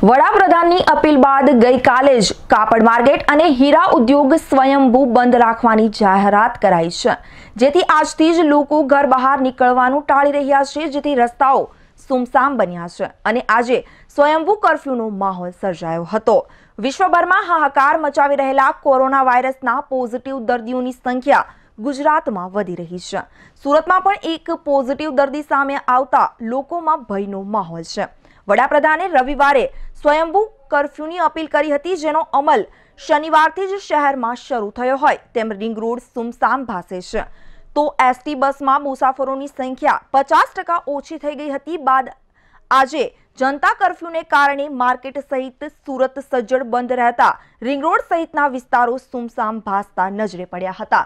વડાપ્રધાનની appeal બાદ ગઈકાલે જ કાપડ માર્કેટ અને હીરા ઉદ્યોગ સ્વયંભૂ બંધ રાખવાની જાહેરાત કરાઈ છે જેથી આજથી જ લોકો ઘર બહાર નીકળવાનું ટાળી રહ્યા છે જેથી રસ્તાઓ સુમસામ બન્યા છે અને આજે સ્વયંભૂ કર્ફ્યુનો માહોલ સર્જાયો હતો વિશ્વભરમાં હાહાકાર મચાવી રહેલા કોરોના વાયરસના પોઝિટિવ દર્દીઓની સંખ્યા ગુજરાતમાં વધી રહી છે સુરતમાં પણ એક પોઝિટિવ દર્દી સામે આવતા લોકોમાં ભયનો માહોલ છે વડાપ્રધાને રવિવારે સ્વયંભૂ કરફ્યુની અપીલ કરી હતી જેનો અમલ શનિવારથી જ શહેરમાં શરૂ થયો હોય તેમ રિંગ રોડ સુમસામ ભાસે છે તો એસટી બસમાં મુસાફરોની સંખ્યા પચાસ ટકા ઓછી થઈ ગઈ હતી બાદ આજે જનતા કરફ્યુને કારણે માર્કેટ સહિત સુરત સજ્જડ બંધ રહેતા રિંગ રોડ સહિતના વિસ્તારો સુમસામ ભાસતા નજરે પડ્યા હતા